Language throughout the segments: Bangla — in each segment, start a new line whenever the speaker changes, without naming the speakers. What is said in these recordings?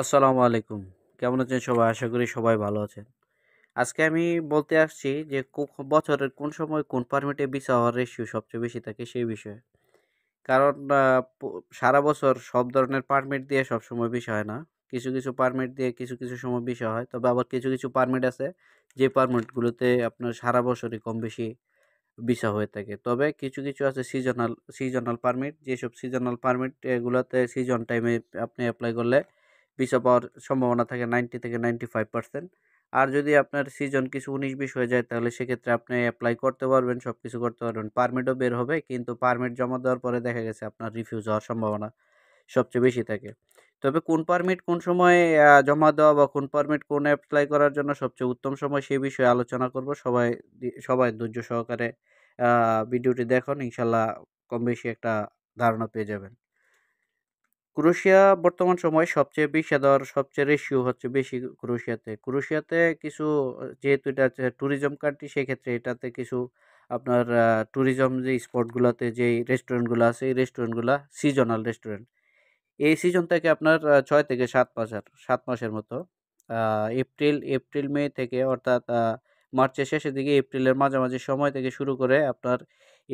আসসালামু আলাইকুম কেমন আছেন সবাই আশা করি সবাই ভালো আছেন আজকে আমি বলতে আসছি যে বছরের কোন সময় কোন পারমিটে ভিসা হওয়ার রেশিও সবচেয়ে বেশি থাকে সেই বিষয়ে কারণ সারা বছর সব ধরনের পারমিট দিয়ে সব সময় ভিসা হয় না কিছু কিছু পারমিট দিয়ে কিছু কিছু সময় ভিসা হয় তবে আবার কিছু কিছু পারমিট আছে যে পারমিটগুলোতে আপনার সারা বছরই কম বেশি ভিসা হয়ে থাকে তবে কিছু কিছু আছে সিজনাল সিজনাল পারমিট যেসব সিজনাল পারমিট এগুলোতে সিজন টাইমে আপনি অ্যাপ্লাই করলে পিছিয়ে পাওয়ার সম্ভাবনা থাকে নাইনটি থেকে নাইনটি ফাইভ পার্সেন্ট আর যদি আপনার সিজন কিছু উনিশ বিশ হয়ে যায় তাহলে সেক্ষেত্রে আপনি অ্যাপ্লাই করতে পারবেন সব কিছু করতে পারবেন পারমিটও বের হবে কিন্তু পারমিট জমা দেওয়ার পরে দেখা গেছে আপনার রিফিউজ হওয়ার সম্ভাবনা সবচেয়ে বেশি থাকে তবে কোন পারমিট কোন সময় জমা দেওয়া বা কোন পারমিট কোন অ্যাপ্লাই করার জন্য সবচেয়ে উত্তম সময় সেই বিষয়ে আলোচনা করব সবাই সবাই ধৈর্য সহকারে ভিডিওটি দেখুন ইনশাল্লাহ কম বেশি একটা ধারণা পেয়ে যাবেন ক্রোশিয়া বর্তমান সময়ে সবচেয়ে বিষাদর সবচেয়ে রেশিও হচ্ছে বেশি ক্রোশিয়াতে ক্রোশিয়াতে কিছু যেহেতু এটা ট্যুরিজম কান্ট্রি সেক্ষেত্রে এটাতে কিছু আপনার ট্যুরিজম যে স্পটগুলোতে যেই রেস্টুরেন্টগুলো আছে এই রেস্টুরেন্টগুলো সিজনাল রেস্টুরেন্ট এই সিজন থেকে আপনার ছয় থেকে সাত মাসের সাত মাসের মতো এপ্রিল এপ্রিল মে থেকে অর্থাৎ মার্চের শেষের দিকে এপ্রিলের মাঝামাঝি সময় থেকে শুরু করে আপনার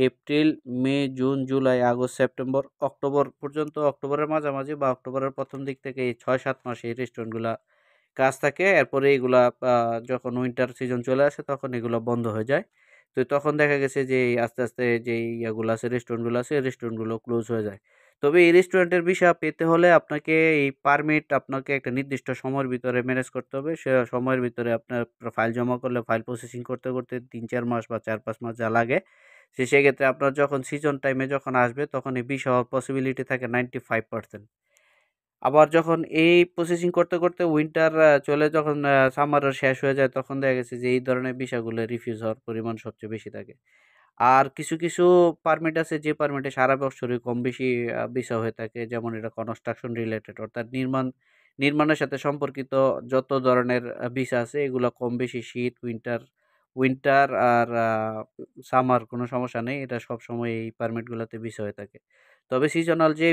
April May June July August September October পর্যন্ত অক্টোবরের মাঝামাঝি বা অক্টোবরের প্রথম দিক থেকে এই ছয় সাত মাসে এই রেস্টুরেন্টগুলা কাজ থাকে এরপরে এইগুলা যখন উইন্টার সিজন চলে আসে তখন এগুলো বন্ধ হয়ে যায় তো তখন দেখা গেছে যে আস্তে আস্তে যে ইয়াগুলো আছে রেস্টুরেন্টগুলো আছে রেস্টুরেন্টগুলো ক্লোজ হয়ে যায় তবে এই রেস্টুরেন্টের বিষয় পেতে হলে আপনাকে এই পারমিট আপনাকে একটা নির্দিষ্ট সময়ের ভিতরে ম্যানেজ করতে হবে সে সময়ের ভিতরে আপনার ফাইল জমা করলে ফাইল প্রসেসিং করতে করতে তিন চার মাস বা চার পাঁচ মাস যা লাগে সে সেক্ষেত্রে আপনার যখন সিজন টাইমে যখন আসবে তখন এই বিষ হওয়ার পসিবিলিটি থাকে নাইনটি ফাইভ পার্সেন্ট আবার যখন এই প্রসেসিং করতে করতে উইন্টার চলে যখন সামারের শেষ হয়ে যায় তখন দেখা গেছে যে এই ধরনের বিষাগুলো রিফিউজ হওয়ার পরিমাণ সবচেয়ে বেশি থাকে আর কিছু কিছু পারমিট আছে যে পারমিটে সারা বছরই কম বেশি বিষয় হয়ে থাকে যেমন এটা কনস্ট্রাকশন রিলেটেড অর্থাৎ নির্মাণ নির্মাণের সাথে সম্পর্কিত যত ধরনের বিষা আছে এগুলো কম বেশি শীত উইন্টার উইন্টার আর সামার কোনো সমস্যা নেই এটা সব সময় এই পারমিটগুলোতে বিষ হয়ে থাকে তবে সিজনাল যে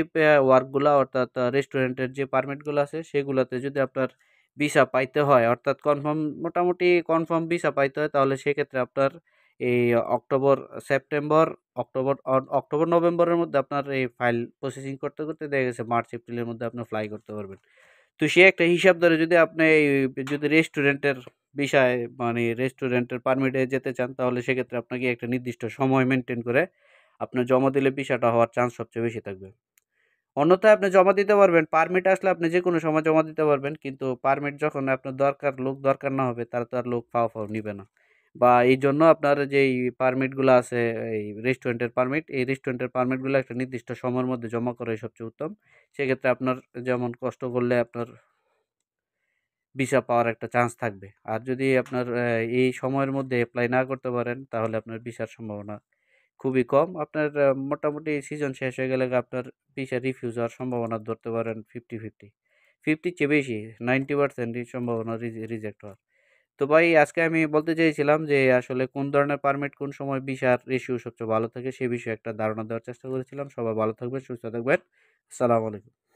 ওয়ার্কগুলো অর্থাৎ রেস্টুরেন্টের যে পারমিটগুলো আছে সেগুলোতে যদি আপনার ভিসা পাইতে হয় অর্থাৎ কনফার্ম মোটামুটি কনফার্ম ভিসা পাইতে হয় তাহলে সেক্ষেত্রে আপনার এই অক্টোবর সেপ্টেম্বর অক্টোবর অক্টোবর নভেম্বরের মধ্যে আপনার এই ফাইল প্রসেসিং করতে করতে দেখা গেছে মার্চ এপ্রিলের মধ্যে আপনি ফ্লাই করতে পারবেন তো সে একটা হিসাব ধরে যদি আপনি যদি রেস্টুরেন্টের বিষয় মানে রেস্টুরেন্টের পারমিটে যেতে চান তাহলে সেক্ষেত্রে আপনাকে একটা নির্দিষ্ট সময় মেনটেন করে আপনার জমা দিলে বিষয়টা হওয়ার চান্স সবচেয়ে বেশি থাকবে অন্যথায় আপনি জমা দিতে পারবেন পারমিট আসলে আপনি যে কোনো সময় জমা দিতে পারবেন কিন্তু পারমিট যখন আপনার দরকার লোক দরকার না হবে তারা তো আর লোক ফাও ফাও নিবে না বা এই জন্য আপনার যেই পারমিটগুলো আছে এই রেস্টুরেন্টের পারমিট এই রেস্টুরেন্টের পারমিটগুলো একটা নির্দিষ্ট সময়ের মধ্যে জমা করাই সবচেয়ে উত্তম সেক্ষেত্রে আপনার যেমন কষ্ট করলে আপনার ভিসা পাওয়ার একটা চান্স থাকবে আর যদি আপনার এই সময়ের মধ্যে অ্যাপ্লাই না করতে পারেন তাহলে আপনার ভিসার সম্ভাবনা খুবই কম আপনার মোটামুটি সিজন শেষ হয়ে গেলে আপনার ভিসা রিফিউজ হওয়ার সম্ভাবনা ধরতে পারেন ফিফটি ফিফটি ফিফটির চেয়ে বেশি নাইনটি পার্সেন্ট সম্ভাবনা রিজেক্ট হওয়ার তো ভাই আজকে আমি বলতে চেয়েছিলাম যে আসলে কোন ধরনের পারমিট কোন সময় বিষার রেশিও সবচেয়ে ভালো থাকে সে বিষয়ে একটা ধারণা দেওয়ার চেষ্টা করেছিলাম সবাই ভালো থাকবেন সুস্থ থাকবেন আসসালামু আলাইকুম